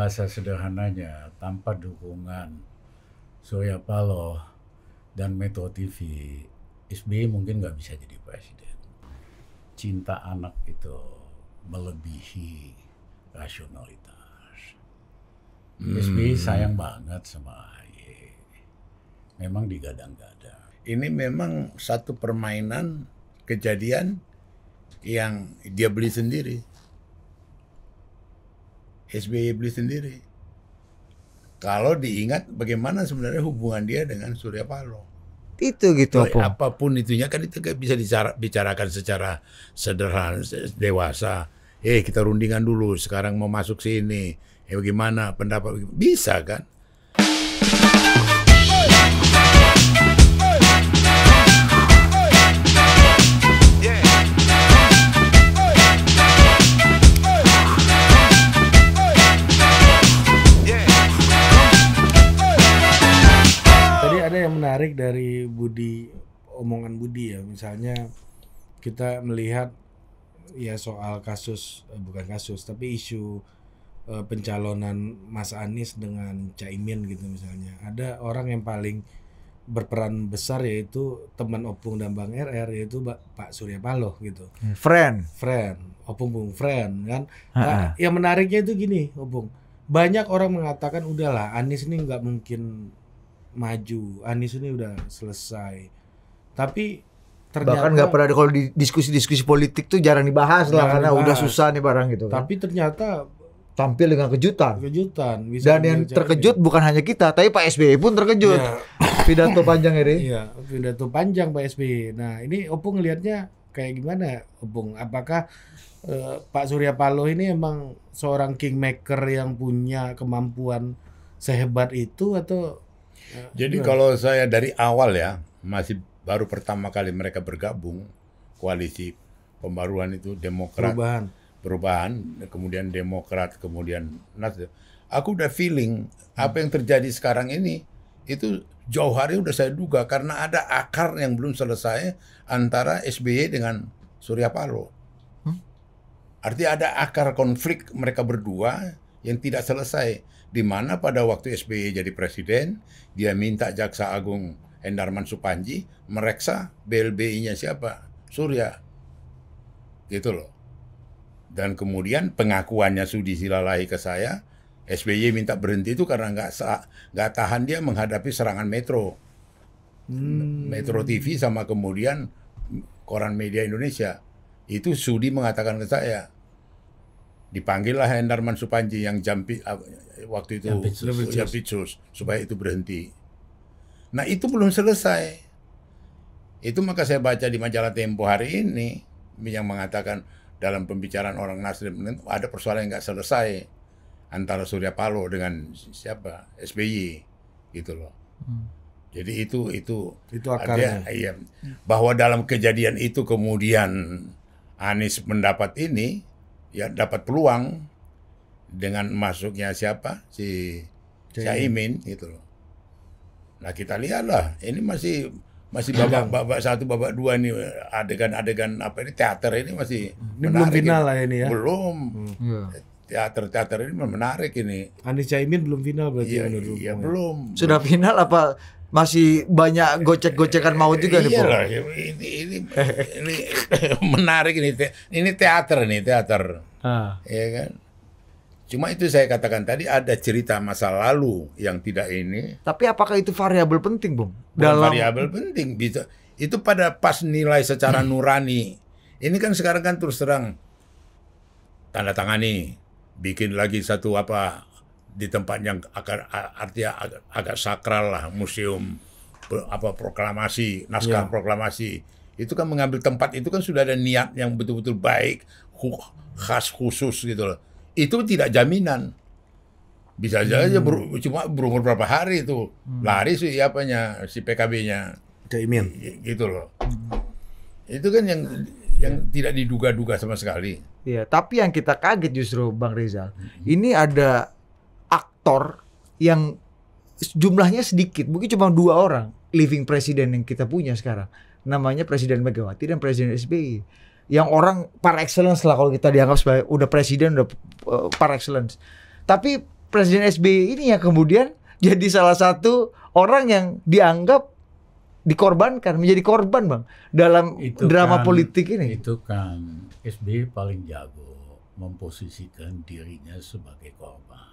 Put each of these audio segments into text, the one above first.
bahasa sederhananya tanpa dukungan Surya Paloh dan Metro TV, SBY mungkin nggak bisa jadi presiden. Cinta anak itu melebihi rasionalitas. Hmm. SBY sayang banget sama AY. Memang digadang-gadang. Ini memang satu permainan kejadian yang dia beli sendiri. SBY beli sendiri. Kalau diingat bagaimana sebenarnya hubungan dia dengan Surya Paloh. Itu gitu apa? Apapun itunya kan itu bisa dibicarakan secara sederhana, dewasa. Eh hey, kita rundingan dulu, sekarang mau masuk sini. Eh hey, bagaimana pendapat? Bisa kan? tertarik dari Budi omongan Budi ya misalnya kita melihat ya soal kasus eh, bukan kasus tapi isu eh, pencalonan Mas Anies dengan Caimin gitu misalnya ada orang yang paling berperan besar yaitu teman opung dan bang RR yaitu Pak Surya Paloh gitu. Hmm, friend. Friend. Opung bung friend kan. Ha Nah, yang menariknya itu gini opung. Banyak orang mengatakan udahlah Anies ini nggak mungkin maju Anies ini udah selesai tapi ternyata bahkan nggak pernah kalau di diskusi-diskusi politik tuh jarang dibahas lah karena dibahas. udah susah nih barang gitu kan. tapi ternyata tampil dengan kejutan kejutan bisa dan yang terkejut ini. bukan hanya kita tapi Pak SBY pun terkejut ya. pidato panjang ini ya pidato panjang Pak SBY nah ini opung ngelihatnya kayak gimana opung apakah eh, Pak Surya Paloh ini emang seorang kingmaker yang punya kemampuan sehebat itu atau jadi ya. kalau saya dari awal ya masih baru pertama kali mereka bergabung koalisi pembaruan itu Demokrat perubahan perubahan kemudian Demokrat kemudian Nasdem aku udah feeling apa yang terjadi sekarang ini itu jauh hari udah saya duga karena ada akar yang belum selesai antara SBY dengan Surya Paloh. Hmm? Artinya ada akar konflik mereka berdua yang tidak selesai di mana pada waktu SBY jadi presiden, dia minta Jaksa Agung Endarman Supanji mereksa BLBI-nya siapa? Surya. Gitu loh. Dan kemudian pengakuannya Sudi Silalahi ke saya, SBY minta berhenti itu karena nggak nggak tahan dia menghadapi serangan Metro, hmm. Metro TV sama kemudian koran media Indonesia. Itu Sudi mengatakan ke saya, dipanggillah Hendarman Supanji yang jampi uh, waktu itu Jampitsus. Jampitsus supaya itu berhenti. Nah itu belum selesai. Itu maka saya baca di majalah Tempo hari ini yang mengatakan dalam pembicaraan orang Nasdem ada persoalan yang nggak selesai antara Surya Paloh dengan siapa SBY gitu loh. Hmm. Jadi itu itu itu akarnya. Ada, iya, bahwa dalam kejadian itu kemudian Anies mendapat ini ya dapat peluang dengan masuknya siapa si Caimin gitu loh. Nah kita lihatlah ini masih masih babak babak satu babak dua ini adegan-adegan apa ini teater ini masih ini belum final lah ini ya belum hmm. Iya teater-teater ini menarik ini. Anies Caimin belum final berarti ya, menurut Iya, belum. Sudah final apa masih banyak gocek-gocekan mau juga nih, iya, iya ini ini, ini menarik ini. Ini teater nih, teater. Ah. Iya kan? Cuma itu saya katakan tadi ada cerita masa lalu yang tidak ini. Tapi apakah itu variabel penting, Bung? Dalam variabel penting bisa itu pada pas nilai secara nurani. Ini kan sekarang kan terus terang tanda tangani bikin lagi satu apa di tempat yang akan artinya agak, agak sakral lah museum apa proklamasi naskah yeah. proklamasi itu kan mengambil tempat itu kan sudah ada niat yang betul-betul baik khas khusus gitu loh itu tidak jaminan bisa saja hmm. ber, cuma berumur berapa hari itu hmm. lari sih apanya si PKB-nya gitu loh hmm. itu kan yang yang tidak diduga-duga sama sekali Iya, tapi yang kita kaget justru Bang Reza, hmm. ini ada aktor yang jumlahnya sedikit, mungkin cuma dua orang living presiden yang kita punya sekarang. Namanya Presiden Megawati dan Presiden SBY. Yang orang par excellence lah kalau kita dianggap sebagai udah presiden udah uh, par excellence. Tapi Presiden SBY ini yang kemudian jadi salah satu orang yang dianggap dikorbankan menjadi korban bang dalam itu drama kan, politik ini itu kan SBY paling jago memposisikan dirinya sebagai korban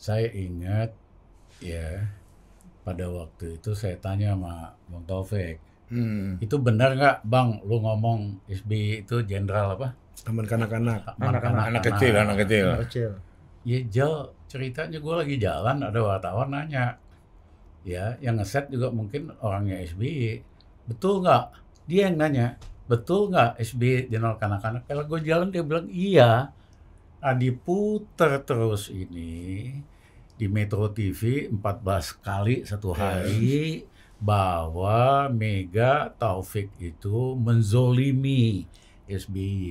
saya ingat ya pada waktu itu saya tanya sama Bang Taufik hmm. itu benar nggak Bang lu ngomong SBY itu jenderal apa teman kanak-kanak anak-anak anak kecil anak kecil anak kecil ya jauh ceritanya gue lagi jalan ada wartawan nanya ya yang ngeset juga mungkin orangnya SBY betul nggak dia yang nanya betul nggak SBY jenol kanak-kanak kalau gue jalan dia bilang iya nah, diputer terus ini di Metro TV 14 kali satu iya. hari bahwa Mega Taufik itu menzolimi SBY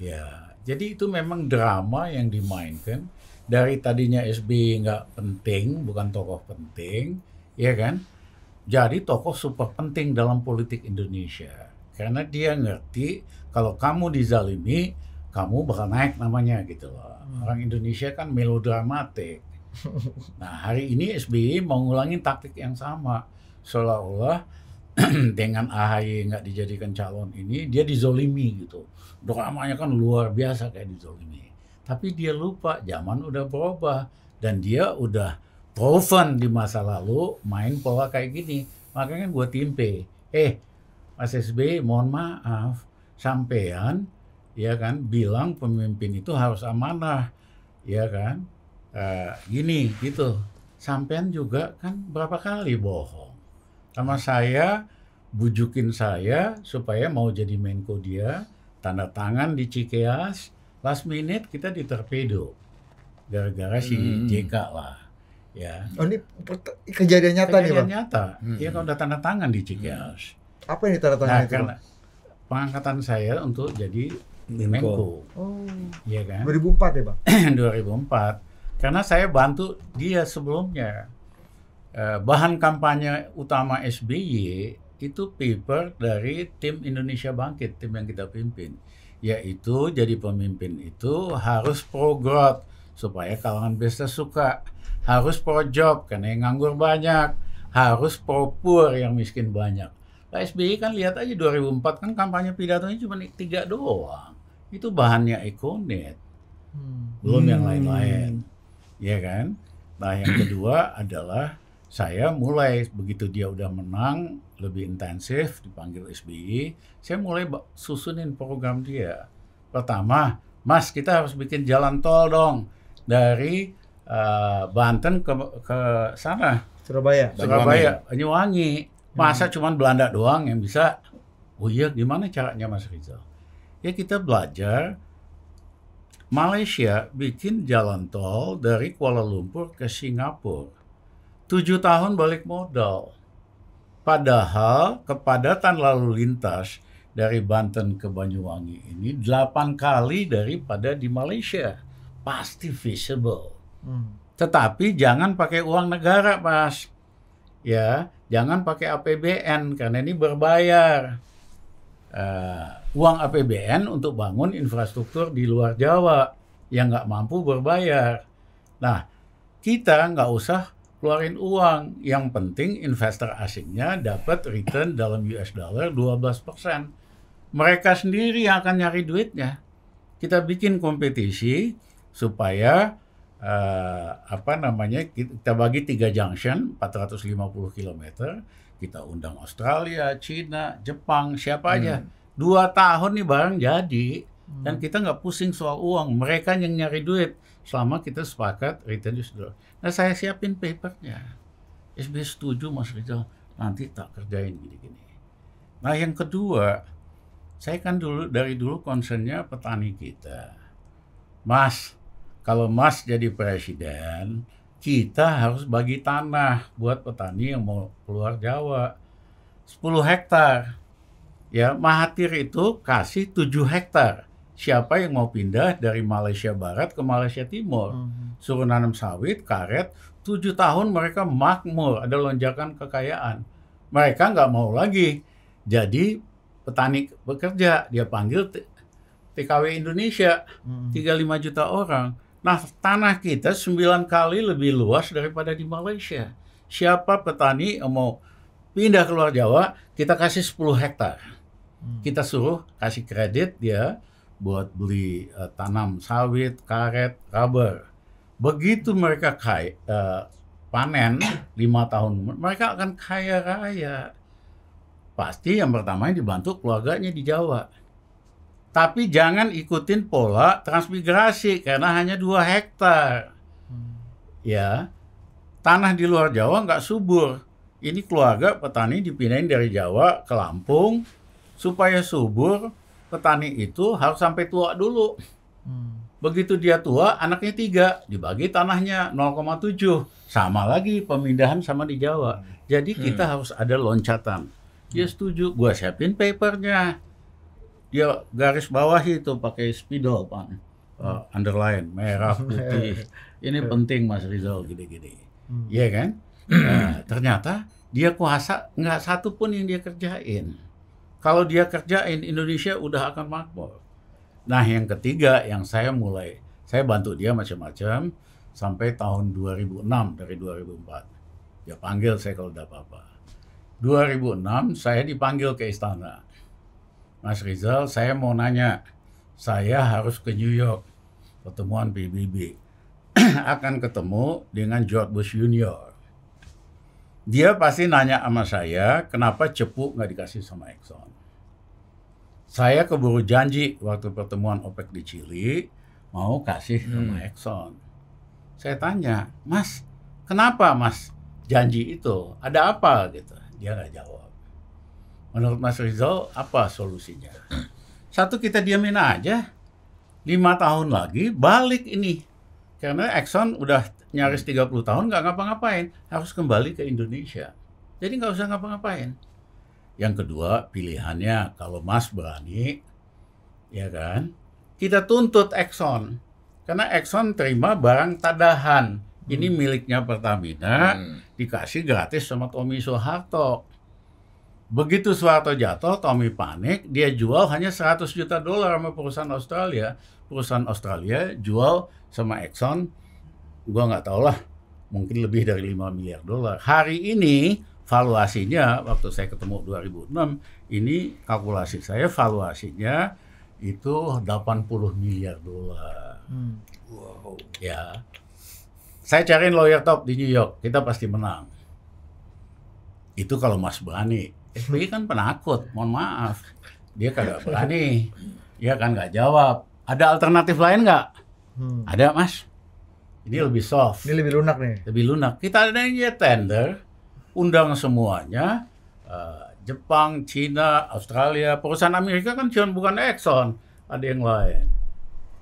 Ya, jadi itu memang drama yang dimainkan dari tadinya SB nggak penting, bukan tokoh penting, ya kan? Jadi tokoh super penting dalam politik Indonesia karena dia ngerti kalau kamu dizalimi, kamu bakal naik namanya gitu loh. Hmm. Orang Indonesia kan melodramatik. Nah hari ini SBY mengulangi taktik yang sama seolah-olah dengan AHY nggak dijadikan calon ini dia dizolimi gitu dramanya kan luar biasa kayak dizolimi tapi dia lupa zaman udah berubah dan dia udah proven di masa lalu main pola kayak gini makanya kan gue timpe eh Mas SB mohon maaf sampean ya kan bilang pemimpin itu harus amanah ya kan e, gini gitu sampean juga kan berapa kali bohong sama saya bujukin saya supaya mau jadi Menko dia tanda tangan di Cikeas last minute kita diterpedo gara-gara si hmm. JK lah ya oh ini kejadian nyata kejadian nih bang nyata hmm. ya kalau udah tanda tangan di Cikeas hmm. apa yang tanda tangan nah, itu karena pengangkatan saya untuk jadi Menko, Menko. oh iya kan 2004 ya bang 2004 karena saya bantu dia sebelumnya Eh, bahan kampanye utama SBY itu paper dari tim Indonesia Bangkit, tim yang kita pimpin. Yaitu jadi pemimpin itu harus pro-growth supaya kalangan bisnis suka. Harus pro-job karena yang nganggur banyak. Harus pro-poor yang miskin banyak. Pak SBY kan lihat aja 2004 kan kampanye pidatonya cuma tiga doang. Itu bahannya ekonet. Hmm. Belum yang lain-lain. Ya kan? Nah yang kedua adalah saya mulai begitu dia udah menang lebih intensif dipanggil SBY saya mulai susunin program dia pertama Mas kita harus bikin jalan tol dong dari uh, Banten ke ke sana Surabaya Surabaya Banyuwangi hmm. masa hmm. cuma Belanda doang yang bisa oh iya gimana caranya Mas Rizal ya kita belajar Malaysia bikin jalan tol dari Kuala Lumpur ke Singapura tujuh tahun balik modal. Padahal kepadatan lalu lintas dari Banten ke Banyuwangi ini delapan kali daripada di Malaysia. Pasti visible. Hmm. Tetapi jangan pakai uang negara, Mas. Ya, jangan pakai APBN karena ini berbayar. Uh, uang APBN untuk bangun infrastruktur di luar Jawa yang nggak mampu berbayar. Nah, kita nggak usah keluarin uang. Yang penting investor asingnya dapat return dalam US dollar 12%. Mereka sendiri yang akan nyari duitnya. Kita bikin kompetisi supaya uh, apa namanya kita bagi tiga junction 450 km, kita undang Australia, Cina, Jepang, siapa aja. Hmm. Dua tahun nih barang jadi hmm. dan kita nggak pusing soal uang. Mereka yang nyari duit selama kita sepakat return growth. Nah saya siapin papernya. SBY setuju Mas Rizal nanti tak kerjain gini-gini. Nah yang kedua, saya kan dulu dari dulu concernnya petani kita. Mas, kalau Mas jadi presiden, kita harus bagi tanah buat petani yang mau keluar Jawa. 10 hektar. Ya, Mahathir itu kasih 7 hektar siapa yang mau pindah dari Malaysia Barat ke Malaysia Timur. Hmm. Suruh nanam sawit, karet, tujuh tahun mereka makmur, ada lonjakan kekayaan. Mereka nggak mau lagi jadi petani bekerja. Dia panggil TKW Indonesia, hmm. 35 juta orang. Nah, tanah kita sembilan kali lebih luas daripada di Malaysia. Siapa petani yang mau pindah ke luar Jawa, kita kasih 10 hektar. Hmm. Kita suruh kasih kredit dia, buat beli uh, tanam sawit, karet, rubber. Begitu mereka kaya, uh, eh, panen lima tahun, mereka akan kaya raya. Pasti yang pertama yang dibantu keluarganya di Jawa. Tapi jangan ikutin pola transmigrasi karena hanya dua hektar. Hmm. Ya, tanah di luar Jawa nggak subur. Ini keluarga petani dipindahin dari Jawa ke Lampung supaya subur petani itu harus sampai tua dulu. Hmm. Begitu dia tua, anaknya tiga, dibagi tanahnya 0,7. Sama lagi pemindahan sama di Jawa. Jadi hmm. kita harus ada loncatan. Dia hmm. setuju, gua siapin papernya. Dia garis bawah itu pakai spidol, Pak. Uh, underline merah putih. Ini penting Mas Rizal gini-gini. Iya hmm. kan? Nah, ternyata dia kuasa nggak satu pun yang dia kerjain. Kalau dia kerjain, Indonesia udah akan makmur. Nah, yang ketiga yang saya mulai, saya bantu dia macam-macam sampai tahun 2006 dari 2004. Dia panggil saya kalau udah apa-apa. 2006 saya dipanggil ke istana. Mas Rizal, saya mau nanya, saya harus ke New York, pertemuan PBB. akan ketemu dengan George Bush Junior. Dia pasti nanya sama saya, kenapa cepuk nggak dikasih sama Exxon saya keburu janji waktu pertemuan OPEC di Chili mau kasih hmm. sama Exxon. Saya tanya, Mas, kenapa Mas janji itu? Ada apa gitu? Dia nggak jawab. Menurut Mas Rizal, apa solusinya? Satu kita diamin aja, lima tahun lagi balik ini. Karena Exxon udah nyaris 30 tahun nggak ngapa-ngapain, harus kembali ke Indonesia. Jadi nggak usah ngapa-ngapain. Yang kedua, pilihannya kalau Mas berani, ya kan, kita tuntut Exxon. Karena Exxon terima barang tadahan. Hmm. Ini miliknya Pertamina, hmm. dikasih gratis sama Tommy Soeharto. Begitu Soeharto jatuh, Tommy panik, dia jual hanya 100 juta dolar sama perusahaan Australia. Perusahaan Australia jual sama Exxon, gua nggak tahu lah, mungkin lebih dari 5 miliar dolar. Hari ini valuasinya waktu saya ketemu 2006 ini kalkulasi saya valuasinya itu 80 miliar dolar. Hmm. Wow. Ya. Saya cariin lawyer top di New York, kita pasti menang. Itu kalau Mas berani. Eh, SBY kan penakut, mohon maaf. Dia kagak berani. Dia kan nggak jawab. Ada alternatif lain nggak? Hmm. Ada, Mas. Ini lebih soft. Ini lebih lunak nih. Lebih lunak. Kita ada yang tender undang semuanya uh, Jepang, Cina, Australia, perusahaan Amerika kan cuma bukan Exxon, ada yang lain.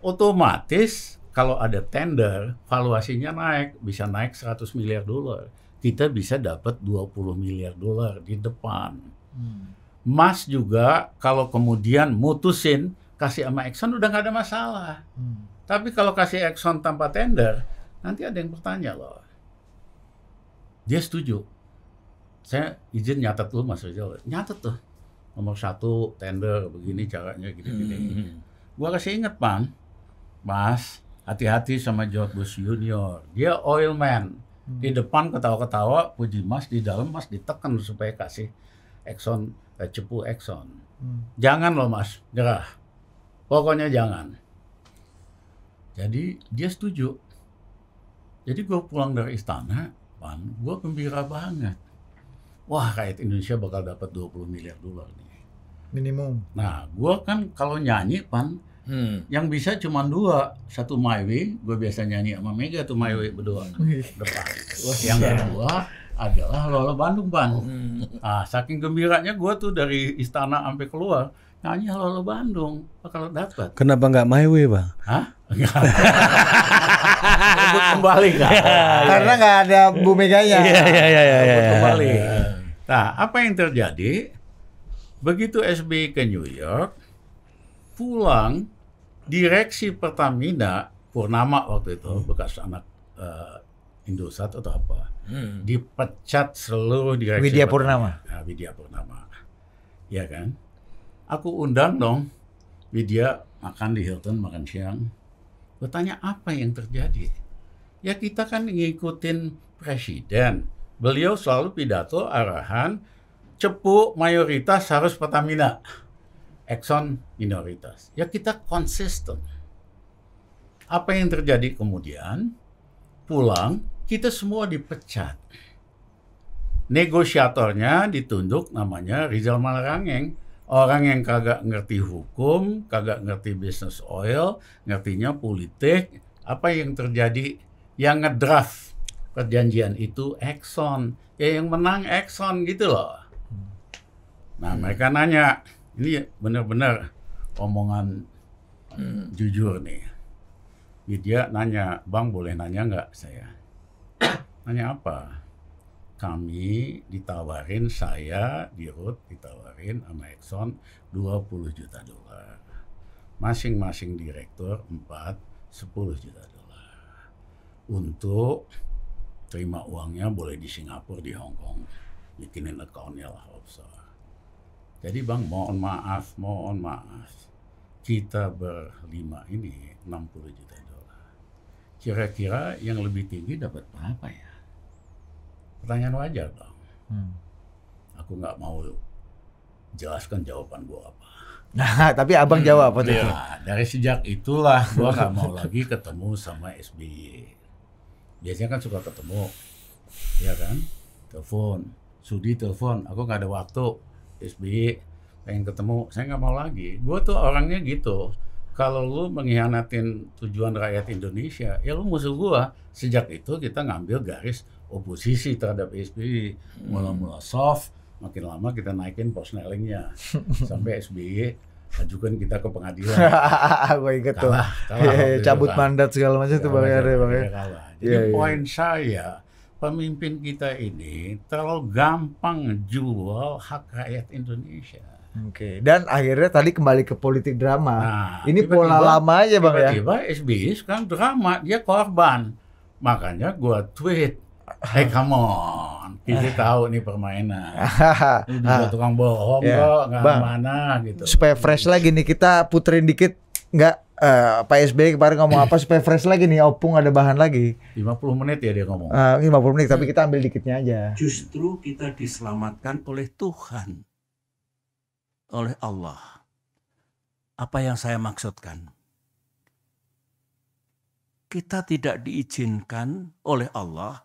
Otomatis kalau ada tender, valuasinya naik, bisa naik 100 miliar dolar. Kita bisa dapat 20 miliar dolar di depan. Hmm. Mas juga kalau kemudian mutusin kasih sama Exxon udah nggak ada masalah. Hmm. Tapi kalau kasih Exxon tanpa tender, nanti ada yang bertanya loh. Dia setuju saya izin nyatet dulu Mas Rizal, nyatet tuh nomor satu tender begini caranya gini-gini. Hmm. hmm. Gua kasih inget pan Mas hati-hati sama George Bush Junior, dia oil hmm. di depan ketawa-ketawa puji Mas di dalam Mas ditekan supaya kasih Exxon eh, cepu Exxon. Hmm. Jangan loh Mas, gerah. Pokoknya jangan. Jadi dia setuju. Jadi gue pulang dari istana, Pan, gue gembira banget wah kait Indonesia bakal dapat 20 miliar dolar nih. Minimum. Nah, gue kan kalau nyanyi pan, hmm. yang bisa cuma dua, satu My Way, gue biasa nyanyi sama Mega tuh My Way berdua depan. yang iya. kedua adalah Lolo Bandung pan. Hmm. Nah, saking gembiranya gue tuh dari istana sampai keluar nyanyi Lolo Bandung bakal dapat. Kenapa nggak My Way bang? Hah? Rebut kembali kan? Karena nggak ada Bu Meganya. Iya iya iya. kembali. Nah, apa yang terjadi? Begitu SBY ke New York, pulang direksi Pertamina Purnama waktu itu hmm. bekas anak uh, eh, Indosat atau apa, hmm. dipecat seluruh direksi. Widya Purnama. Pertamina. Widya Purnama, ya kan? Aku undang dong Widya makan di Hilton makan siang. Bertanya apa yang terjadi? Ya kita kan ngikutin presiden beliau selalu pidato arahan cepu mayoritas harus Pertamina, Exxon minoritas. Ya kita konsisten. Apa yang terjadi kemudian? Pulang kita semua dipecat. Negosiatornya ditunduk namanya Rizal Malarangeng. Orang yang kagak ngerti hukum, kagak ngerti bisnis oil, ngertinya politik. Apa yang terjadi? Yang ngedraft perjanjian itu Exxon. Ya yang menang Exxon gitu loh. Nah hmm. mereka nanya, ini benar-benar omongan hmm. jujur nih. Widya dia nanya, Bang boleh nanya nggak saya? nanya apa? Kami ditawarin, saya di Root ditawarin sama Exxon 20 juta dolar. Masing-masing direktur 4, 10 juta dolar. Untuk terima uangnya boleh di Singapura, di Hong Kong. Bikinin accountnya lah offshore. Jadi bang, mohon maaf, mohon maaf. Kita berlima ini 60 juta dolar. Kira-kira yang lebih tinggi dapat berapa ya? Pertanyaan wajar dong. Hmm. Aku nggak mau jelaskan jawaban gua apa. Nah, tapi abang hmm, jawab apa ya, Dari sejak itulah gua nggak mau lagi ketemu sama SBY biasanya kan suka ketemu ya kan telepon Sudi telepon aku nggak ada waktu SBY pengen ketemu saya nggak mau lagi gue tuh orangnya gitu kalau lu mengkhianatin tujuan rakyat Indonesia ya lu musuh gue sejak itu kita ngambil garis oposisi terhadap SBY mula-mula hmm. soft makin lama kita naikin posnelingnya sampai SBY ajukan kita ke pengadilan. gue inget tuh. Kalah, kalah, iya, cabut mandat segala macam itu bang iya, ya, bang ya yeah, iya. poin saya, pemimpin kita ini terlalu gampang jual hak rakyat Indonesia. Oke, okay. dan akhirnya tadi kembali ke politik drama. Nah, ini tiba -tiba, pola lama aja bang tiba -tiba, ya. SBY sekarang drama, dia korban. Makanya gua tweet, hey come on, kita ah. tahu nih permainan. juga ah. tukang bohong yeah. kok, nggak mana gitu. Supaya fresh lagi nih kita puterin dikit, nggak uh, Pak SBY kemarin ngomong apa supaya fresh lagi nih opung ada bahan lagi 50 menit ya dia ngomong eh, uh, 50 menit tapi kita ambil dikitnya aja justru kita diselamatkan oleh Tuhan oleh Allah apa yang saya maksudkan kita tidak diizinkan oleh Allah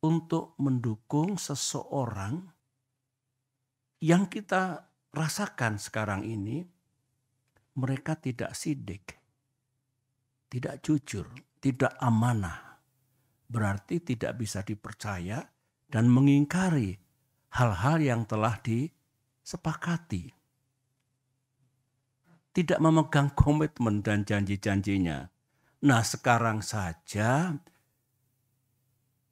untuk mendukung seseorang yang kita rasakan sekarang ini mereka tidak sidik, tidak jujur, tidak amanah. Berarti tidak bisa dipercaya dan mengingkari hal-hal yang telah disepakati. Tidak memegang komitmen dan janji-janjinya. Nah sekarang saja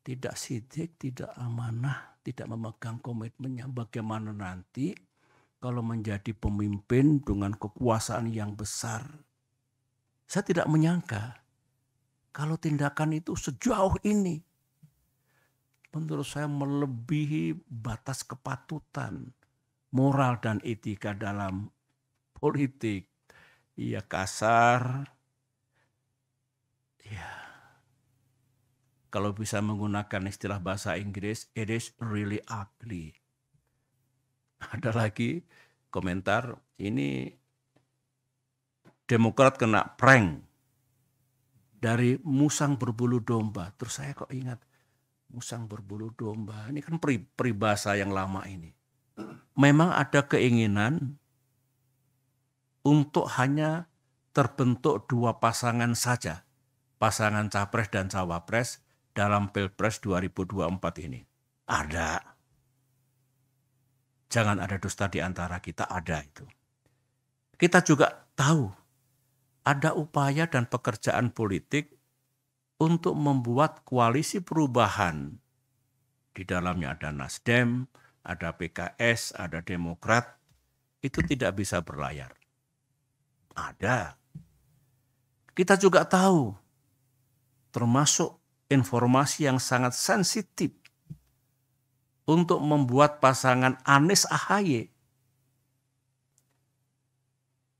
tidak sidik, tidak amanah, tidak memegang komitmennya. Bagaimana nanti kalau menjadi pemimpin dengan kekuasaan yang besar. Saya tidak menyangka kalau tindakan itu sejauh ini menurut saya melebihi batas kepatutan moral dan etika dalam politik. Iya kasar. Ya. Kalau bisa menggunakan istilah bahasa Inggris, it is really ugly. ada lagi komentar ini Demokrat kena prank dari musang berbulu domba. Terus saya kok ingat musang berbulu domba. Ini kan peribahasa yang lama ini. Memang ada keinginan untuk hanya terbentuk dua pasangan saja. Pasangan capres dan cawapres dalam Pilpres 2024 ini. Ada Jangan ada dusta di antara kita, ada itu. Kita juga tahu ada upaya dan pekerjaan politik untuk membuat koalisi perubahan. Di dalamnya ada Nasdem, ada PKS, ada Demokrat, itu tidak bisa berlayar. Ada. Kita juga tahu, termasuk informasi yang sangat sensitif untuk membuat pasangan Anies Ahaye.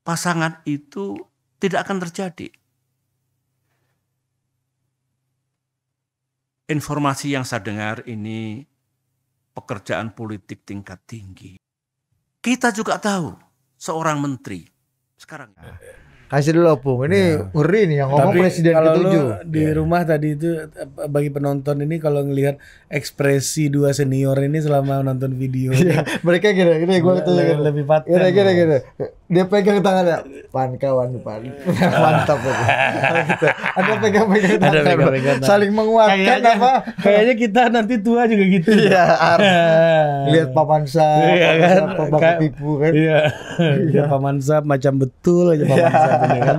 Pasangan itu tidak akan terjadi. Informasi yang saya dengar ini pekerjaan politik tingkat tinggi. Kita juga tahu seorang menteri sekarang. Kasih dulu opung. Ini ya. Uri nih yang ngomong Tapi presiden ketujuh. di ya. rumah tadi itu bagi penonton ini kalau ngelihat ekspresi dua senior ini selama nonton video. ya, mereka kira-kira gue tuh lebih, lebih patah. Kira-kira kira Dia pegang tangannya. Pan kawan pan. Mantap itu. Ada pegang-pegang tangan. Ada pegang-pegang tangan. Saling menguatkan kayaknya, apa? Kayaknya kita nanti tua juga gitu. ya Lihat paman sah iya, kan? Paman pipu kan. Iya. iya. Paman sah macam betul aja paman iya. sah kan.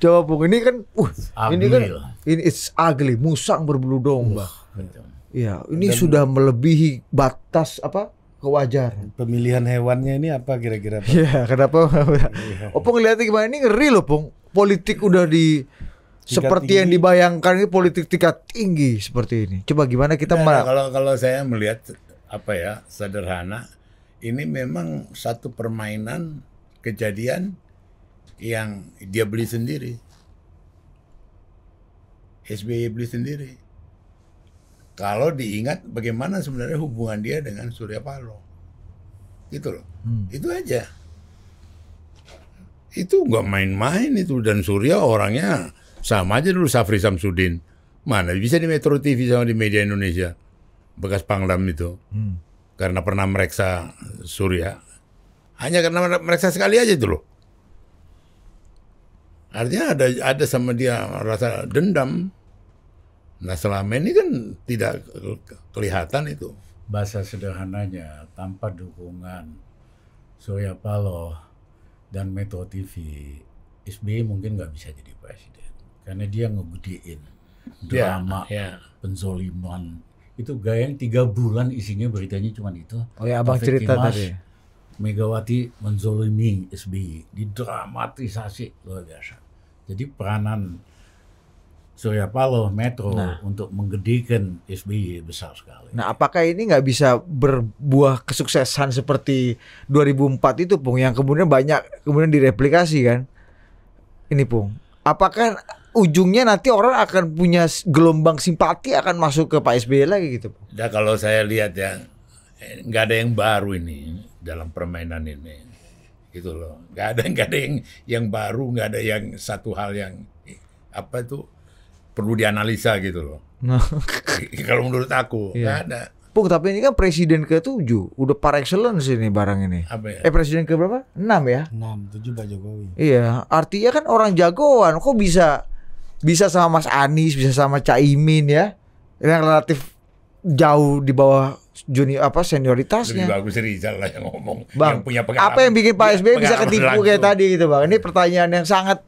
Coba Bung, ini kan uh, ugly. ini kan ini it's ugly, musang berbulu domba. Uh, ya, ini Dan sudah melebihi batas apa? kewajaran. Pemilihan hewannya ini apa kira-kira? Iya, kenapa? Iya. oh, Pung lihatnya gimana ini ngeri loh, Pung. Politik udah di Tingkat seperti tinggi. yang dibayangkan ini politik tingkat tinggi seperti ini. Coba gimana kita nah, nah, kalau kalau saya melihat apa ya sederhana ini memang satu permainan kejadian yang dia beli sendiri. SBY beli sendiri. Kalau diingat bagaimana sebenarnya hubungan dia dengan Surya Paloh. Gitu loh. Hmm. Itu aja. Itu nggak main-main itu dan Surya orangnya sama aja dulu Safri Samsudin. Mana bisa di Metro TV sama di media Indonesia. Bekas Pangdam itu. Hmm. Karena pernah mereksa Surya. Hanya karena mereksa sekali aja itu loh. Artinya ada ada sama dia rasa dendam. Nah selama ini kan tidak kelihatan itu. Bahasa sederhananya, tanpa dukungan Surya Paloh dan Metro TV, SBY mungkin nggak bisa jadi presiden. Karena dia ngegedein ya, drama ya, ya. penzoliman. Itu gaya yang tiga bulan isinya beritanya cuma itu. Oh ya, abang cerita tadi. Megawati menzolimi SBY, didramatisasi luar biasa. Jadi peranan Surya Paloh Metro nah. untuk menggedikan SBY besar sekali. Nah, apakah ini nggak bisa berbuah kesuksesan seperti 2004 itu, Pung, yang kemudian banyak kemudian direplikasi kan? Ini, Pung. Apakah ujungnya nanti orang akan punya gelombang simpati akan masuk ke Pak SBY lagi gitu? Nah, kalau saya lihat ya eh, nggak ada yang baru ini dalam permainan ini gitu loh nggak ada nggak ada yang yang baru nggak ada yang satu hal yang apa itu perlu dianalisa gitu loh nah. Iya, kalau menurut aku iya. nggak ada Pung, tapi ini kan presiden ke-7 udah par excellence ini barang ini. ya? Eh presiden ke berapa? 6 ya? 6, 7 Pak Jokowi. Iya, artinya kan orang jagoan kok bisa bisa sama Mas Anies, bisa sama Caimin ya. Yang relatif jauh di bawah Juni apa senioritasnya. Lebih bagus Rizal lah yang ngomong. Bang, yang punya pengalaman. Apa yang bikin Pak iya, SBY bisa ketipu langsung. kayak tadi gitu, Bang? Ini pertanyaan yang sangat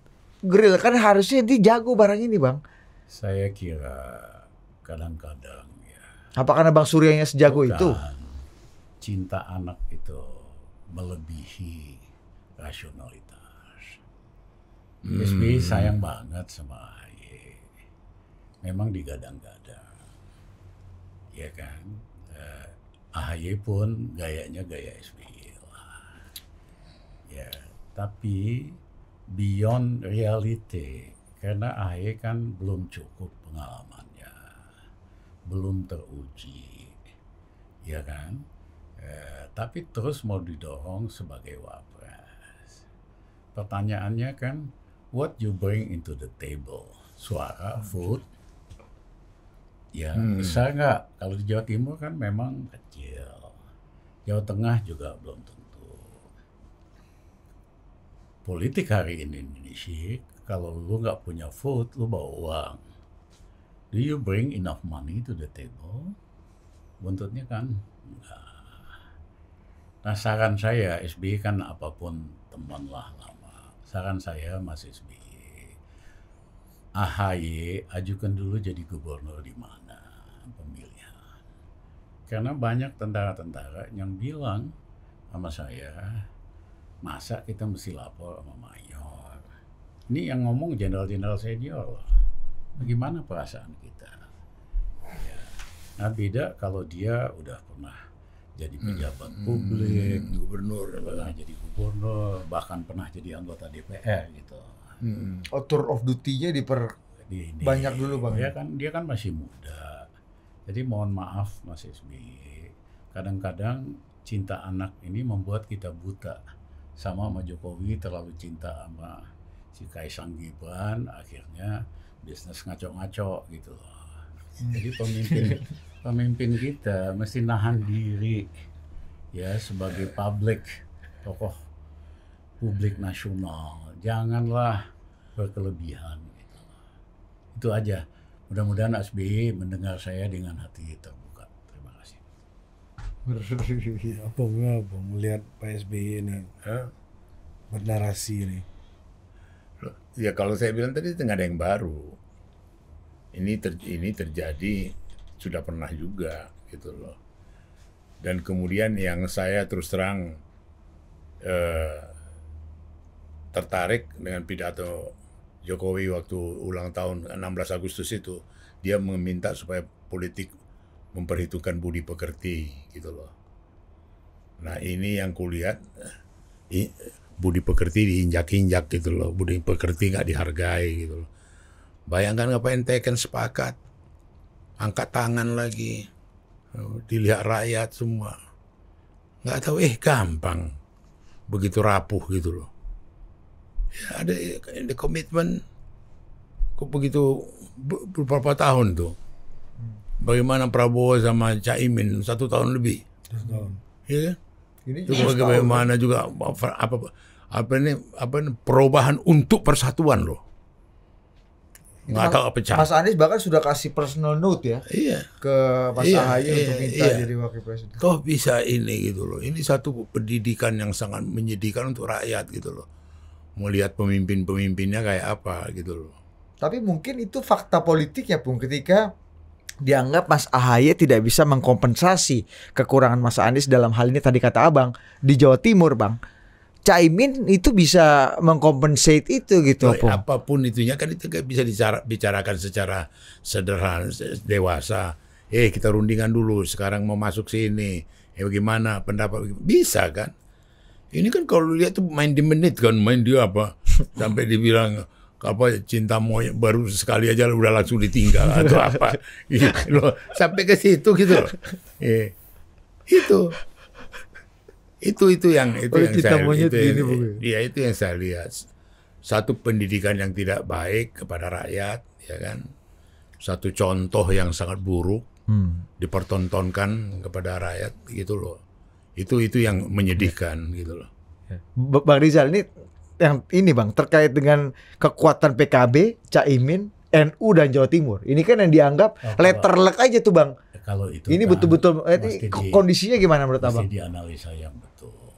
grill kan harusnya dia jago barang ini, Bang. Saya kira kadang-kadang ya. Apa karena Bang Suryanya sejago bukan. itu? Cinta anak itu melebihi rasionalitas. Hmm. SBY sayang banget sama AY. Memang digadang-gadang. Ya kan? Eh, AHY pun gayanya gaya SBY lah. Ya, tapi beyond reality karena AHY kan belum cukup pengalamannya, belum teruji, ya kan? Eh, tapi terus mau didorong sebagai wapres. Pertanyaannya kan, what you bring into the table? Suara, food, Ya hmm. nggak? Kalau di Jawa Timur kan memang kecil. Jawa Tengah juga belum tentu. Politik hari ini Indonesia, kalau lu nggak punya food, lu bawa uang. Do you bring enough money to the table? Buntutnya kan enggak. Nah saran saya, SBI kan apapun teman lah lama. Saran saya masih SBI AHY ajukan dulu jadi gubernur di mana pemilihan. Karena banyak tentara-tentara yang bilang sama saya, masa kita mesti lapor sama mayor. Ini yang ngomong jenderal-jenderal senior loh. Bagaimana perasaan kita? Ya. Nah beda kalau dia udah pernah jadi hmm, pejabat hmm, publik, hmm, gubernur, pernah jadi gubernur, bahkan pernah jadi anggota DPR gitu Hmm. tour of duty-nya diper ini. banyak dulu bang. Dia ya? kan dia kan masih muda, jadi mohon maaf Mas SBY. Kadang-kadang cinta anak ini membuat kita buta sama sama Jokowi terlalu cinta sama si Kaisang Gibran akhirnya bisnis ngaco-ngaco gitu loh. Hmm. Jadi pemimpin pemimpin kita mesti nahan diri ya sebagai publik tokoh publik nasional janganlah berkelebihan gitu. Itu aja. Mudah-mudahan SBY mendengar saya dengan hati terbuka. Terima kasih. Apa apa melihat Pak SBY ini bernarasi ini. Ya kalau saya bilang tadi itu ada yang baru. Ini ter, ini terjadi sudah pernah juga gitu loh. Dan kemudian yang saya terus terang eh, tertarik dengan pidato Jokowi waktu ulang tahun 16 Agustus itu. Dia meminta supaya politik memperhitungkan budi pekerti gitu loh. Nah ini yang kulihat budi pekerti diinjak-injak gitu loh, budi pekerti nggak dihargai gitu loh. Bayangkan ngapain Teken sepakat, angkat tangan lagi, dilihat rakyat semua. Nggak tahu, eh gampang, begitu rapuh gitu loh ya ada the commitment kok begitu beberapa tahun tuh hmm. bagaimana Prabowo sama Caimin satu tahun lebih satu tahun ya kan? ini juga bagaimana kan? juga apa, apa apa ini apa ini perubahan untuk persatuan loh nggak tahu apa cara. Mas Anies bahkan sudah kasih personal note ya iya. ke Mas iya, Ahaye iya, untuk minta iya. jadi wakil presiden. Toh bisa ini gitu loh. Ini satu pendidikan yang sangat menyedihkan untuk rakyat gitu loh mau lihat pemimpin-pemimpinnya kayak apa gitu loh. Tapi mungkin itu fakta politiknya ya Bung ketika dianggap Mas Ahaye tidak bisa mengkompensasi kekurangan Mas Anies dalam hal ini tadi kata Abang di Jawa Timur Bang. Caimin itu bisa mengkompensate itu gitu Loh, apapun itunya kan itu bisa bicara, bicarakan secara sederhana dewasa eh kita rundingan dulu sekarang mau masuk sini eh bagaimana pendapat bisa kan ini kan kalau lihat tuh main di menit kan, main dia apa sampai dibilang apa cinta mau baru sekali aja udah langsung ditinggal atau apa gitu Sampai ke situ gitu loh. Iya. itu itu itu yang itu oh, yang saya itu, gitu, yang, ya, itu yang saya lihat satu pendidikan yang tidak baik kepada rakyat ya kan satu contoh yang sangat buruk hmm. dipertontonkan kepada rakyat gitu loh itu itu yang menyedihkan ya. gitu loh. Ya. Bang Rizal ini yang ini Bang terkait dengan kekuatan PKB, Caimin, NU dan Jawa Timur. Ini kan yang dianggap oh, luck aja tuh Bang. Ya, kalau itu ini kan betul-betul kan, ini kondisinya gimana menurut Abang? dianalisa yang betul.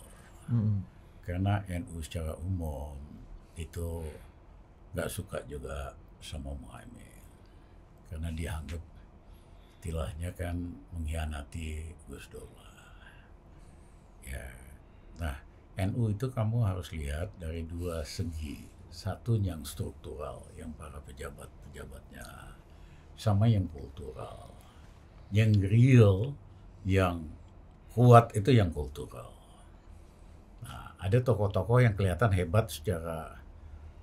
Hmm. Karena NU secara umum itu nggak suka juga sama Muhammad karena dianggap tilahnya kan mengkhianati Gus Dur Ya. Nah, NU itu kamu harus lihat dari dua segi. Satu yang struktural, yang para pejabat-pejabatnya. Sama yang kultural. Yang real, yang kuat itu yang kultural. Nah, ada tokoh-tokoh yang kelihatan hebat secara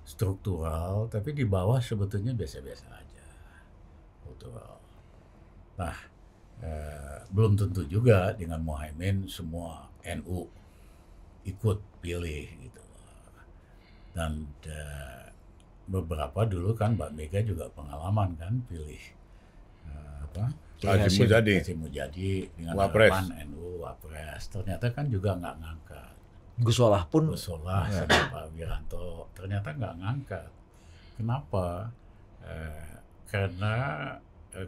struktural, tapi di bawah sebetulnya biasa-biasa aja kultural. Nah, eh, belum tentu juga dengan Mohaimin semua NU ikut pilih gitu dan uh, beberapa dulu kan Mbak Mega juga pengalaman kan pilih uh, apa Haji jadi Haji Mujadi dengan Wapres. NU Wapres ternyata kan juga nggak ngangkat Gusolah pun gus ya. sama Pak Wiranto ternyata nggak ngangkat kenapa uh, karena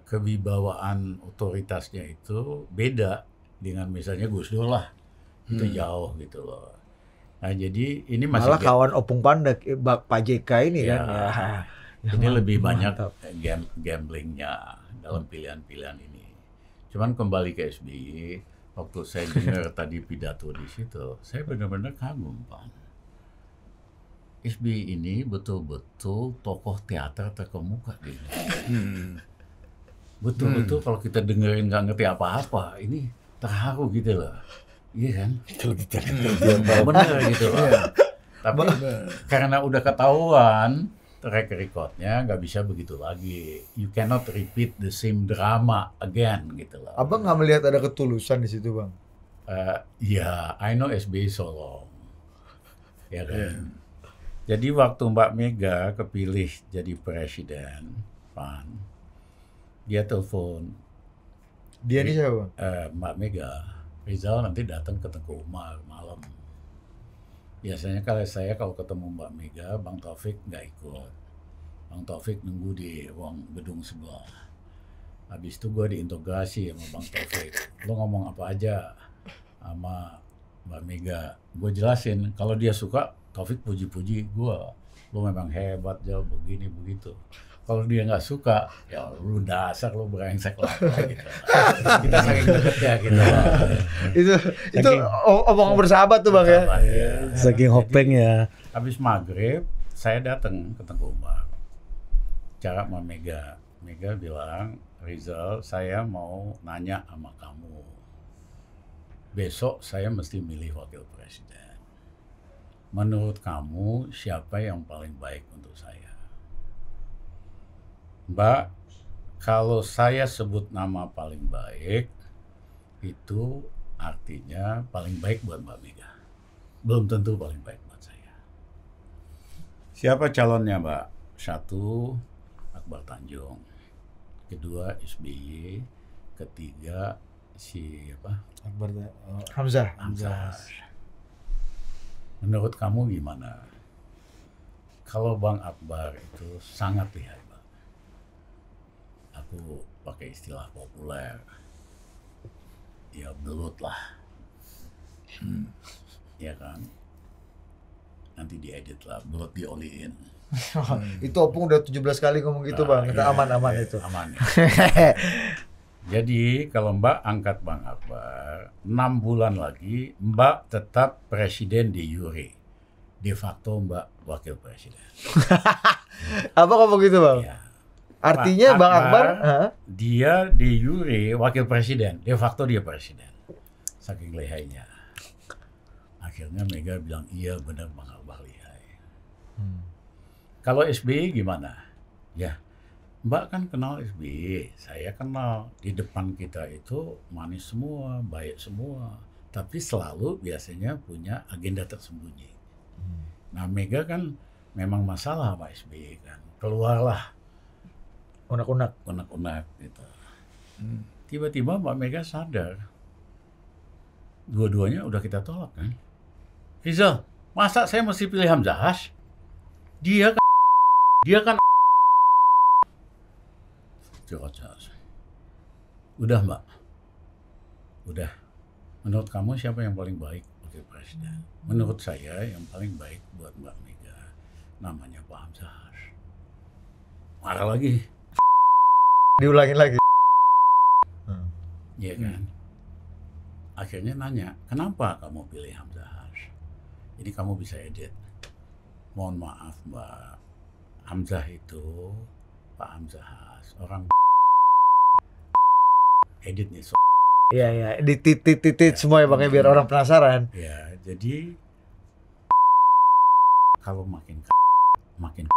kewibawaan otoritasnya itu beda dengan misalnya Gus Dur lah itu hmm. jauh gitu loh. Nah jadi ini masih malah kawan Opung Panda eh, Pak JK ini ya, kan. Ya. Ini lebih banyak game gamblingnya dalam pilihan-pilihan ini. Cuman kembali ke SBY, waktu saya dengar tadi pidato di situ, saya benar-benar kagum Pak. SBY ini betul-betul tokoh teater terkemuka di hmm. Betul-betul hmm. kalau kita dengerin nggak ngerti apa-apa, ini terharu gitu loh. Iya kan? Hmm. Benar gitu. Iya. iya. Tapi karena udah ketahuan track recordnya nggak bisa begitu lagi. You cannot repeat the same drama again gitu loh. Abang nggak melihat ada ketulusan di situ bang? Uh, eh, ya, yeah, I know SB solo. ya kan? Yeah. Jadi waktu Mbak Mega kepilih jadi presiden PAN, dia telepon. Dia ini siapa? Uh, Mbak Mega Rizal nanti datang ke Tengku Umar malam. Biasanya kalau saya kalau ketemu Mbak Mega, Bang Taufik nggak ikut. Bang Taufik nunggu di ruang gedung sebelah. Habis itu gue diintegrasi sama Bang Taufik. Lo ngomong apa aja sama Mbak Mega. Gue jelasin, kalau dia suka, Taufik puji-puji gue. Lo memang hebat, jauh begini, begitu kalau dia nggak suka ya lu dasar lu berengsek lah gitu. kita saking deket ya gitu itu saking, itu omongan bersahabat tuh bang ya, iya. Iya. saking hopeng ya habis maghrib saya datang ke Tengkumbar cara sama Mega Mega bilang Rizal saya mau nanya sama kamu besok saya mesti milih wakil presiden menurut kamu siapa yang paling baik untuk saya Mbak, kalau saya sebut nama paling baik, itu artinya paling baik buat Mbak Mega. Belum tentu paling baik buat saya. Siapa calonnya Mbak? Satu, Akbar Tanjung. Kedua, SBY. Ketiga, si apa? Akbar uh, Hamzah. Hamzah. Menurut kamu gimana? Kalau Bang Akbar itu sangat lihat aku pakai istilah populer ya belut lah hmm. ya kan nanti diedit lah belut in hmm. itu opung udah 17 kali ngomong gitu nah, bang kita ah, iya, aman-aman iya, itu aman ya. Jadi kalau Mbak angkat Bang Akbar, 6 bulan lagi Mbak tetap presiden di Yuri. De facto Mbak wakil presiden. Apa ngomong gitu Bang? Ya. Artinya Pak Bang Akbar, dia di jure wakil presiden, de facto dia presiden. Saking lehainya Akhirnya Mega bilang, iya benar Bang Akbar lihai. Hmm. Kalau SBY gimana? Ya, Mbak kan kenal SBY, saya kenal. Di depan kita itu manis semua, baik semua. Tapi selalu biasanya punya agenda tersembunyi. Hmm. Nah Mega kan memang masalah Pak SBY kan. Keluarlah unak-unak unak-unak gitu tiba-tiba Mbak Mega sadar dua-duanya udah kita tolak kan Rizal masa saya mesti pilih Hamzah dia kan dia kan udah Mbak udah menurut kamu siapa yang paling baik wakil presiden menurut saya yang paling baik buat Mbak Mega namanya Pak Hamzah marah lagi diulangin lagi iya kan? hmm. kan akhirnya nanya kenapa kamu pilih Hamzah ini kamu bisa edit mohon maaf mbak Hamzah itu Pak Hamzah orang editnya so Iya iya, dititit-titit ya, semua ya bang ya, biar orang penasaran. Iya, jadi kalau makin makin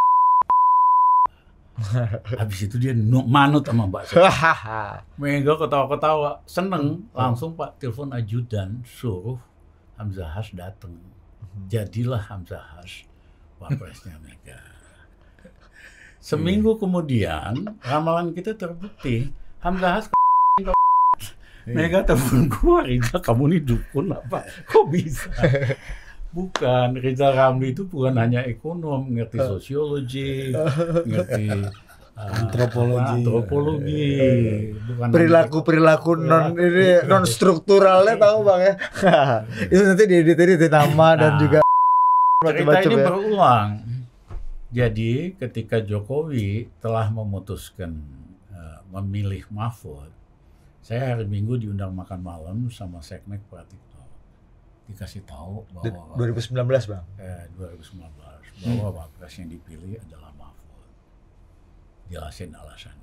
Habis itu dia manut sama Mbak Mega ketawa-ketawa, seneng. Langsung Pak telepon ajudan suruh Hamzah Has datang. Mhm. Jadilah Hamzah Has wapresnya Mega. Seminggu iya. kemudian ramalan kita terbukti Hamzah Has iya. Mega telepon gua, kamu ini dukun apa? Kok bisa? Bukan, Rizal Ramli itu bukan hanya ekonom, ngerti eh. sosiologi, ngerti ah, antropologi, antropologi, bukan perilaku perilaku non ini non strukturalnya tahu bang ya, itu nanti di edit edit nama nah, dan juga cerita ini ya. berulang. Jadi ketika Jokowi telah memutuskan uh, memilih Mahfud, saya hari Minggu diundang makan malam sama Seknek Pratik dikasih tahu bahwa 2019 bang eh, 2019 bahwa hmm. Wapres yang dipilih adalah Mahfud jelasin alasannya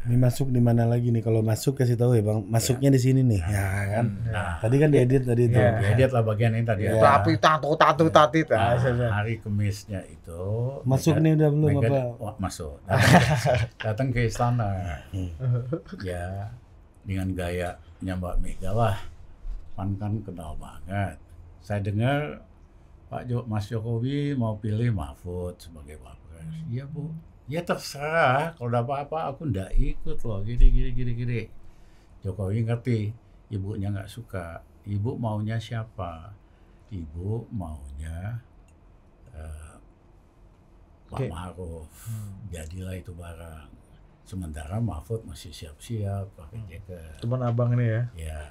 ini masuk di mana lagi nih kalau masuk kasih tahu ya bang masuknya ya. di sini nih ya kan hmm. nah, tadi kan diedit tadi itu ya, diedit lah bagian ini tadi ya. Nah. tapi tatu tatu nah, tati nah, hari kemisnya itu masuk nih udah belum apa wah, masuk datang, datang ke istana hmm. ya dengan gaya nyambak Mega lah Pan kan kenal banget. Saya dengar Pak Jok Mas Jokowi mau pilih Mahfud sebagai wapres. Hmm. Iya bu, ya terserah. Kalau ada apa-apa aku ndak ikut loh. Gini gini gini gini. Jokowi ngerti. Ibunya nggak suka. Ibu maunya siapa? Ibu maunya uh, Pak Maruf. Hmm. Jadilah itu barang. Sementara Mahfud masih siap-siap pakai hmm. jaket. Teman abang ini ya? Ya.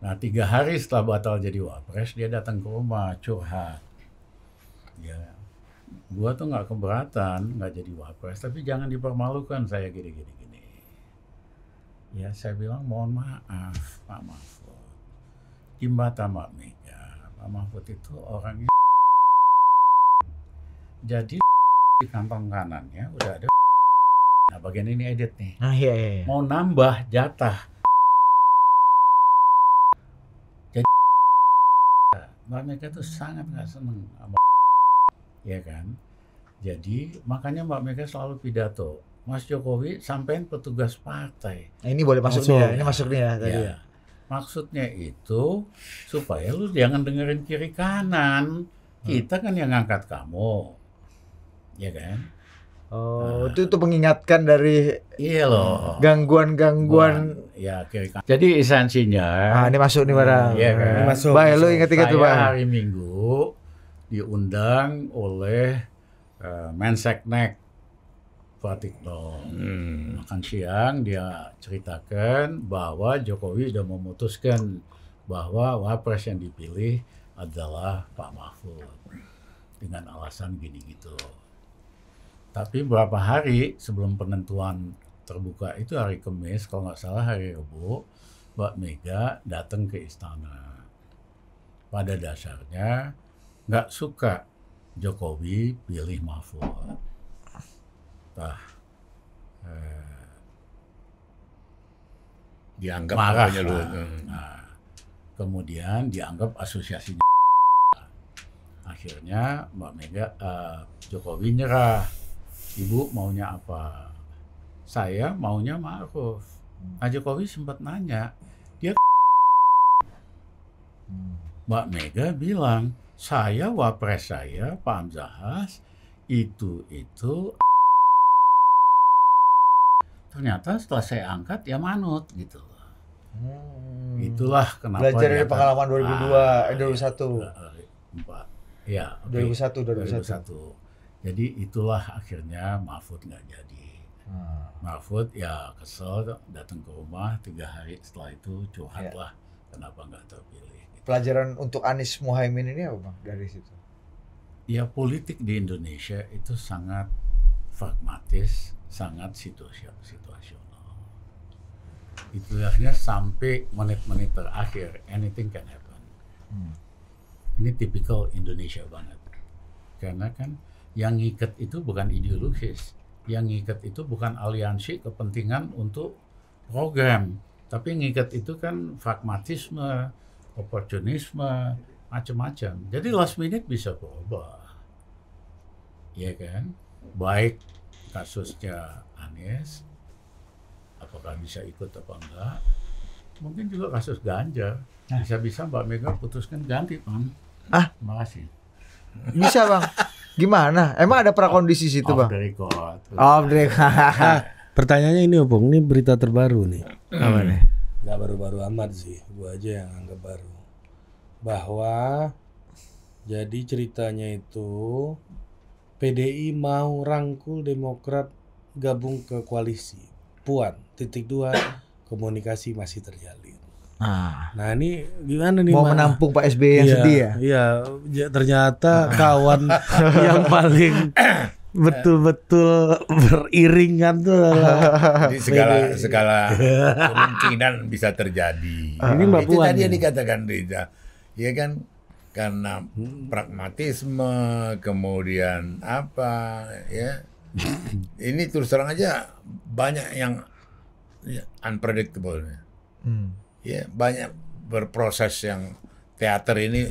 Nah tiga hari setelah batal jadi wapres dia datang ke rumah curhat. Ya, gua tuh nggak keberatan nggak jadi wapres tapi jangan dipermalukan saya gini gini gini. Ya saya bilang mohon maaf Pak Mahfud. Di mata Mbak Mega Pak Mahfud itu orangnya jadi di kantong kanannya udah ada Nah bagian ini edit nih. Ah, iya, iya. iya. Mau nambah jatah Mbak Mega itu sangat nggak seneng sama ya kan. Jadi makanya Mbak Mega selalu pidato. Mas Jokowi sampein petugas partai. Nah, ini boleh masuk ya, ini masuk nih ya, ya. Tadi. ya. Maksudnya itu supaya lu jangan dengerin kiri kanan. Kita kan yang ngangkat kamu. Ya kan? Oh, nah. itu tuh mengingatkan dari iya loh gangguan-gangguan. Ya, okay. Jadi esensinya. Ah, ini masuk nih barang. Iya, iya kan. Ini masuk. Baik, lu ingat-ingat tuh, Hari Minggu diundang oleh uh, Menseknek Pratikno. Hmm. Makan siang dia ceritakan bahwa Jokowi sudah memutuskan bahwa wapres yang dipilih adalah Pak Mahfud dengan alasan gini gitu. Tapi berapa hari sebelum penentuan terbuka itu hari Kamis kalau nggak salah hari Rabu Mbak Mega datang ke istana. Pada dasarnya nggak suka Jokowi pilih Mahfud. Nah, eh, dianggap marah lah. Lu. Eh. Nah, kemudian dianggap asosiasinya. Akhirnya Mbak Mega eh, Jokowi nyerah ibu maunya apa saya maunya Ma'ruf Nah Jokowi sempat nanya dia Mbak Mega bilang saya wapres saya Pak Amzahas itu itu ternyata setelah saya angkat ya manut gitu Hmm. Itulah kenapa belajar dari pengalaman 2002 eh, ah, eh 2001. Ya, 2001 2001. 2001. Jadi itulah akhirnya Mahfud nggak jadi. Hmm. Mahfud ya kesel datang ke rumah tiga hari setelah itu curhat yeah. lah kenapa nggak terpilih. Gitu. Pelajaran untuk Anies Muhaimin ini apa bang dari situ? Ya politik di Indonesia itu sangat pragmatis, sangat situasional. Itulahnya sampai menit-menit terakhir anything can happen. Hmm. Ini tipikal Indonesia banget karena kan yang ngikat itu bukan ideologis, yang ngikat itu bukan aliansi kepentingan untuk program, tapi ngikat itu kan pragmatisme, oportunisme, macam-macam. Jadi last minute bisa berubah. Ya kan? Baik kasusnya Anies, apakah bisa ikut atau enggak, mungkin juga kasus Ganjar. Nah. Bisa-bisa Mbak Mega putuskan ganti, Pak. Ah, makasih. Bisa bang. Gimana? Emang ada prakondisi situ bang? Off the record. Off the record. Pertanyaannya ini Opung, ini berita terbaru nih. Hmm. Apa nih? Gak baru-baru amat sih, gua aja yang anggap baru. Bahwa jadi ceritanya itu PDI mau rangkul Demokrat gabung ke koalisi. Puan, titik dua, komunikasi masih terjalin. Nah, nah ini gimana nih? Mau mana? menampung Pak SBY yang iya, sedih ya? Iya, ternyata nah. kawan yang paling betul-betul beriringan tuh jadi segala segala kemungkinan bisa terjadi. Ini Mbak Itu Puan tadi ya? yang dikatakan Reza, ya kan karena pragmatisme kemudian apa ya ini terus terang aja banyak yang ya, unpredictable. Hmm ya banyak berproses yang teater ini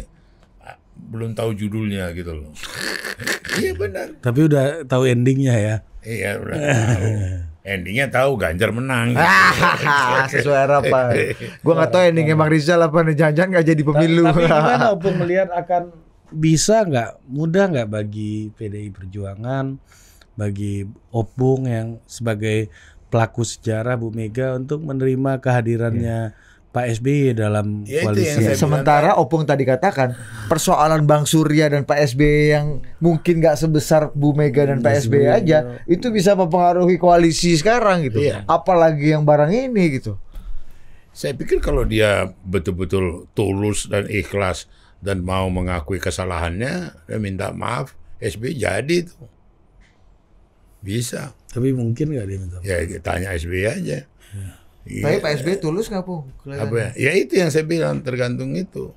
ah, belum tahu judulnya gitu loh. iya benar. Tapi udah tahu endingnya ya. Iya udah tahu. endingnya tahu Ganjar menang. Gitu. Sesuai harapan. Gua nggak tahu endingnya Bang Rizal apa nih jangan nggak jadi pemilu. Tapi gimana Opung melihat akan bisa nggak mudah nggak bagi PDI Perjuangan, bagi Opung yang sebagai pelaku sejarah Bu Mega untuk menerima kehadirannya. Yeah Pak SBY dalam ya, koalisi. Itu Sementara bilang, Opung tadi katakan persoalan Bang Surya dan Pak SBY yang mungkin nggak sebesar Bu Mega dan Pak SBY aja itu bisa mempengaruhi koalisi sekarang gitu. Ya. Apalagi yang barang ini gitu. Saya pikir kalau dia betul-betul tulus dan ikhlas dan mau mengakui kesalahannya dan minta maaf, SBY jadi itu. Bisa. Tapi mungkin nggak dia minta maaf? Ya tanya SBY aja Iya. Tapi Pak SBY tulus nggak pun? Apa? Ya? ya itu yang saya bilang tergantung itu.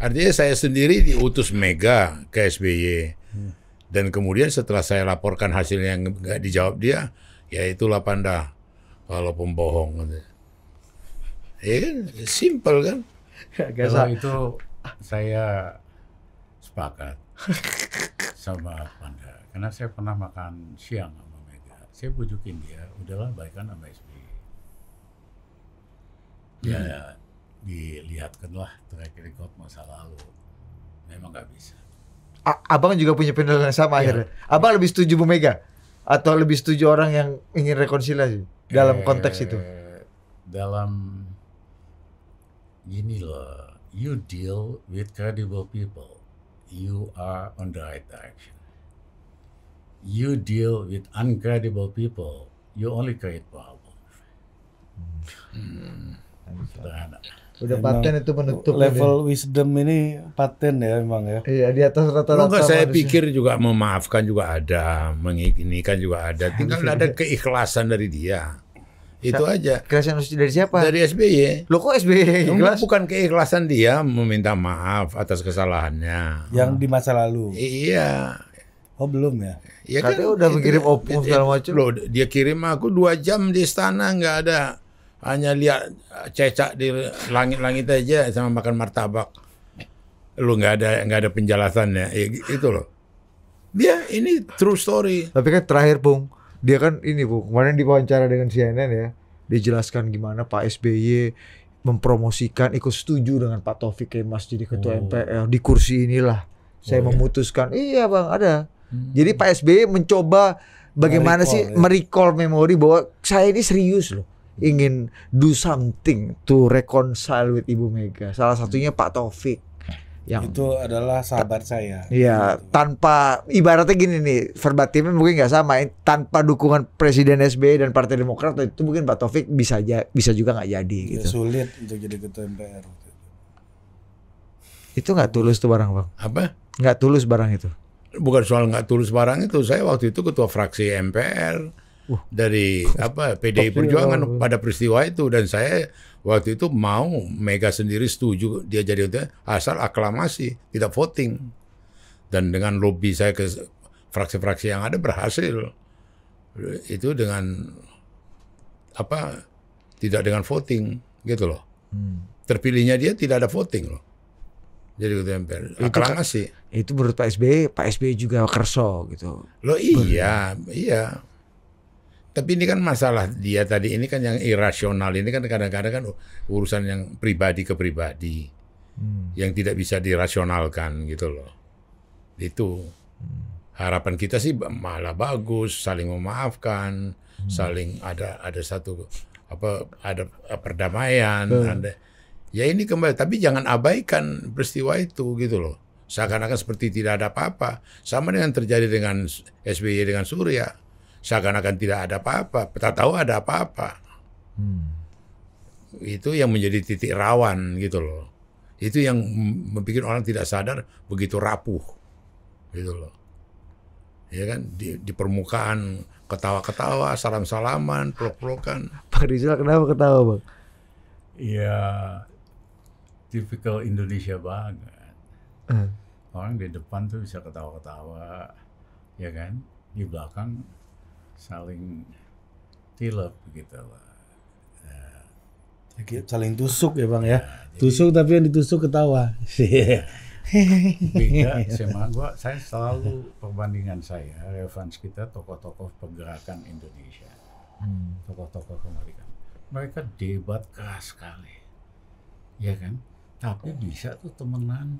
Artinya saya sendiri diutus Mega ke SBY hmm. dan kemudian setelah saya laporkan hasilnya yang nggak dijawab dia, ya itulah panda kalau pembohong. Ya kan, simple kan. Kalau itu saya sepakat sama Panda karena saya pernah makan siang sama Mega. Saya bujukin dia, udahlah baikkan sama SBY ya hmm. ya dilihatkanlah track record masa lalu memang nggak bisa A abang juga punya pendapat yang sama ya. akhirnya abang lebih setuju Bu Mega atau lebih setuju orang yang ingin rekonsiliasi dalam eh, konteks itu dalam gini loh you deal with credible people you are on the right direction you deal with uncredible people you only create problems hmm. hmm. Sederhana. Udah paten itu menutup level ini. wisdom ini paten ya memang ya. Iya di atas rata-rata. Enggak saya pikir juga memaafkan juga ada, menginikan juga ada. Tinggal ada keikhlasan dari dia. Itu Sa aja. Keikhlasan dari siapa? Dari SBY. Lo kok SBY ikhlas? Bukan keikhlasan dia meminta maaf atas kesalahannya. Yang di masa lalu. Iya. Oh belum ya? Ya Katanya kan, udah mengirim opung segala macam. Loh dia kirim aku dua jam di istana nggak ada hanya lihat cecak di langit-langit aja sama makan martabak lu nggak ada nggak ada penjelasannya ya, itu loh dia ini true story tapi kan terakhir bung dia kan ini bu kemarin diwawancara dengan CNN ya dijelaskan gimana Pak SBY mempromosikan ikut setuju dengan Pak Taufik Kemas jadi ketua oh. MPR di kursi inilah saya oh, iya. memutuskan iya bang ada hmm. jadi Pak SBY mencoba bagaimana sih ya. merecall memori bahwa saya ini serius loh ingin do something to reconcile with Ibu Mega. Salah satunya Pak Taufik yang itu adalah sahabat saya. Iya, tanpa ibaratnya gini nih, verbatimnya mungkin nggak sama. Eh, tanpa dukungan Presiden SBY dan Partai Demokrat itu mungkin Pak Taufik bisa aja bisa juga nggak jadi. Ya, gitu. Sulit untuk jadi ketua MPR. Itu nggak tulus tuh barang bang? Apa? Nggak tulus barang itu? Bukan soal nggak tulus barang itu. Saya waktu itu ketua fraksi MPR Uh. dari apa PDI Perjuangan pada peristiwa itu dan saya waktu itu mau Mega sendiri setuju dia jadi asal aklamasi tidak voting dan dengan lobby saya ke fraksi-fraksi yang ada berhasil itu dengan apa tidak dengan voting gitu loh hmm. terpilihnya dia tidak ada voting loh jadi ketua MPR aklamasi itu, itu menurut Pak SBY Pak SBY juga kerso gitu loh iya Ber iya tapi ini kan masalah dia tadi ini kan yang irasional ini kan kadang-kadang kan urusan yang pribadi ke pribadi hmm. yang tidak bisa dirasionalkan gitu loh. Itu hmm. harapan kita sih malah bagus saling memaafkan, hmm. saling ada ada satu apa ada eh, perdamaian, hmm. ada ya ini kembali tapi jangan abaikan peristiwa itu gitu loh seakan-akan seperti tidak ada apa-apa sama dengan terjadi dengan SBY dengan Surya seakan-akan tidak ada apa-apa. Tak tahu ada apa-apa. Hmm. Itu yang menjadi titik rawan gitu loh. Itu yang membuat orang tidak sadar begitu rapuh gitu loh. Ya kan di, di permukaan ketawa-ketawa, salam-salaman, peluk-pelukan. Pak Rizal kenapa ketawa bang? Iya, tipikal Indonesia banget. Uh. Orang di depan tuh bisa ketawa-ketawa, ya kan? Di belakang saling tilap begitu lah. Uh, Saling tusuk ya bang ya. ya jadi, tusuk tapi yang ditusuk ketawa. Iya. Beda SMA gua, saya selalu perbandingan saya, relevans kita tokoh-tokoh pergerakan Indonesia. tokoh hmm. Tokoh-tokoh kemerdekaan. Mereka debat keras sekali. Ya kan? Tapi bisa tuh temenan.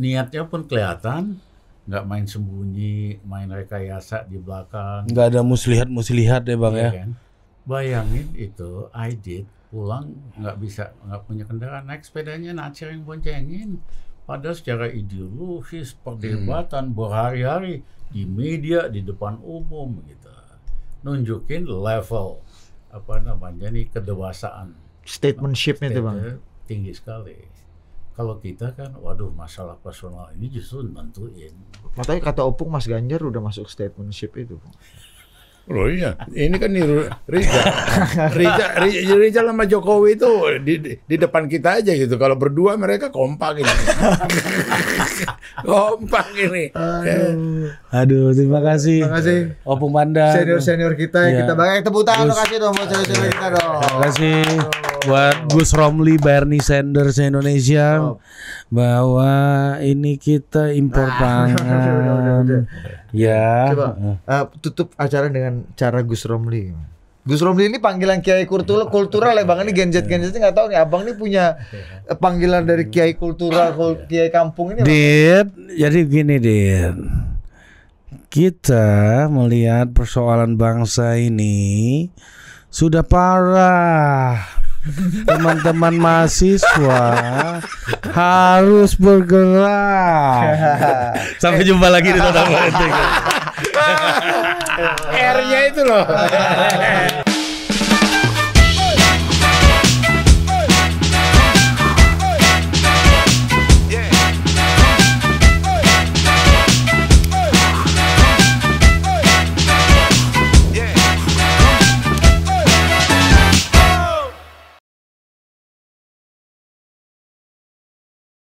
Niatnya pun kelihatan, nggak main sembunyi, main rekayasa di belakang. Nggak ada muslihat-muslihat deh ya, bang iya, ya. Kan? Bayangin itu, I pulang nggak bisa nggak punya kendaraan naik sepedanya yang boncengin pada secara ideologis perdebatan hmm. berhari-hari di media di depan umum gitu nunjukin level apa namanya nih kedewasaan statementshipnya itu bang tinggi sekali kalau kita kan, waduh masalah personal ini justru bantuin. Katanya kata opung Mas Ganjar udah masuk statementship itu. Loh iya, ini kan niru Riza. Riza, Riza, Riza sama Jokowi itu di, di depan kita aja gitu. Kalau berdua mereka kompak ini. kompak ini. Aduh. Aduh, terima kasih. Terima kasih. Opung Panda. Senior-senior kita ya. Iya. kita banyak eh, tepuk tangan kasih dong senior-senior dong. Terima kasih buat Gus Romli, Bernie Sanders Indonesia bahwa ini kita impor pangan. Nah, ya. Coba eh, tutup acara dengan cara Gus Romli. Gus Romli ini panggilan Kiai kultural, kultural ya bang ini genjet genjetnya nggak tahu nih abang ini punya panggilan dari Kiai kultural Kiai kampung ini. Dit, jadi gini Dit, kita melihat persoalan bangsa ini sudah parah teman-teman mahasiswa harus bergerak. Sampai jumpa lagi di Tata Politik. R-nya itu loh.